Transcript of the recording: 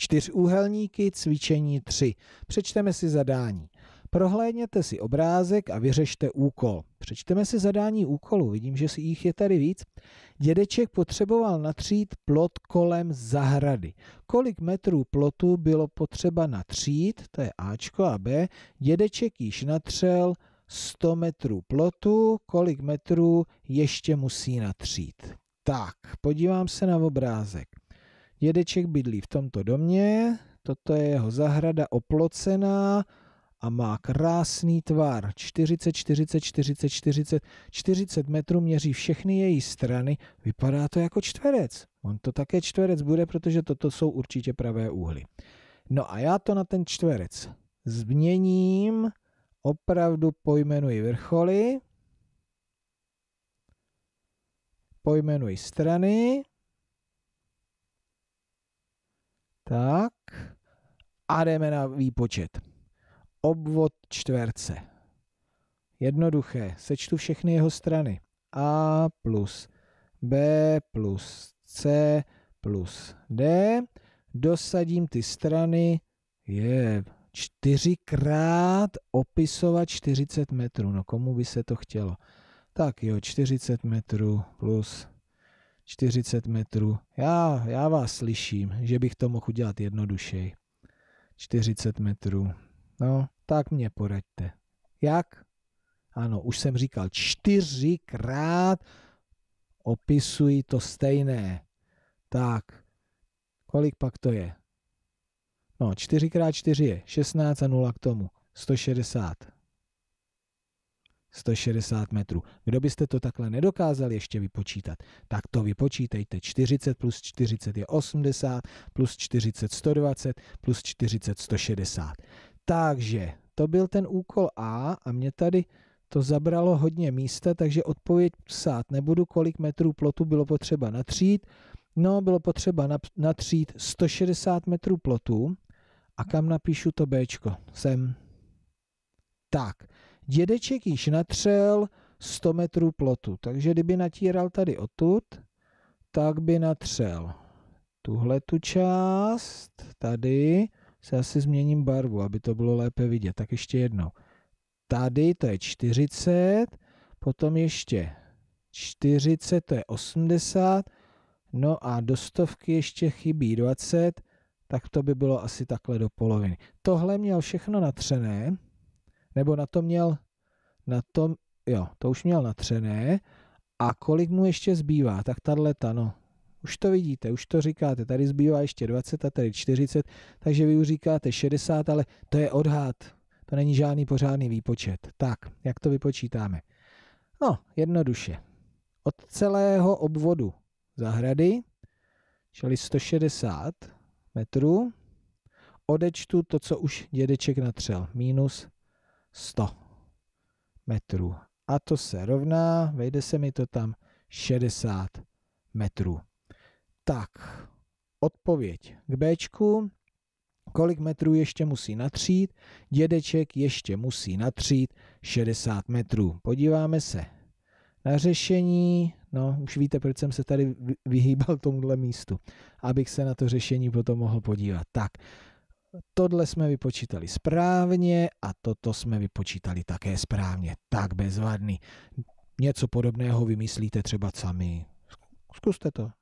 Čtyřúhelníky, cvičení 3. Přečteme si zadání. Prohlédněte si obrázek a vyřešte úkol. Přečteme si zadání úkolu, vidím, že si jich je tady víc. Dědeček potřeboval natřít plot kolem zahrady. Kolik metrů plotu bylo potřeba natřít, to je Ačko a B. Dědeček již natřel 100 metrů plotu, kolik metrů ještě musí natřít. Tak, podívám se na obrázek. Dědeček bydlí v tomto domě, toto je jeho zahrada oplocená a má krásný tvar. 40, 40, 40, 40, 40 metrů měří všechny její strany. Vypadá to jako čtverec. On to také čtverec bude, protože toto jsou určitě pravé úhly. No a já to na ten čtverec změním, opravdu pojmenuji vrcholy, pojmenuji strany Tak. A jdeme na výpočet. Obvod čtverce. Jednoduché. Sečtu všechny jeho strany. A plus B plus C plus D. Dosadím ty strany. Je čtyřikrát opisovat 40 metrů. No komu by se to chtělo? Tak jo, 40 metrů plus 40 metrů. Já, já vás slyším, že bych to mohl udělat jednodušej. 40 metrů. No, tak mě poraďte. Jak? Ano, už jsem říkal, čtyřikrát opisují to stejné. Tak, kolik pak to je? No, 4x4 je 16 a 0 k tomu. 160. 160 metrů. Kdo byste to takhle nedokázal ještě vypočítat, tak to vypočítejte. 40 plus 40 je 80, plus 40 120, plus 40 160. Takže to byl ten úkol A a mě tady to zabralo hodně místa, takže odpověď psát nebudu, kolik metrů plotu bylo potřeba natřít. No, bylo potřeba natřít 160 metrů plotu a kam napíšu to B? Sem. Tak, dědeček již natřel 100 metrů plotu, takže kdyby natíral tady odtud, tak by natřel tuhle tu část, tady se asi změním barvu, aby to bylo lépe vidět, tak ještě jednou. Tady to je 40, potom ještě 40, to je 80, no a do stovky ještě chybí 20, tak to by bylo asi takhle do poloviny. Tohle měl všechno natřené, nebo na to měl, na tom, jo, to už měl natřené. A kolik mu ještě zbývá? Tak tahle ta, no, už to vidíte, už to říkáte. Tady zbývá ještě 20 a tady 40, takže vy už říkáte 60, ale to je odhad. To není žádný pořádný výpočet. Tak, jak to vypočítáme? No, jednoduše. Od celého obvodu zahrady, čili 160 metrů, odečtu to, co už dědeček natřel. Minus 100 metrů. A to se rovná, vejde se mi to tam 60 metrů. Tak, odpověď k B. Kolik metrů ještě musí natřít? Dědeček ještě musí natřít 60 metrů. Podíváme se na řešení. No, už víte, proč jsem se tady vyhýbal tomuhle místu, abych se na to řešení potom mohl podívat. Tak, tohle jsme vypočítali správně a toto jsme vypočítali také správně. Tak bezvadný. Něco podobného vymyslíte třeba sami. Zkuste to.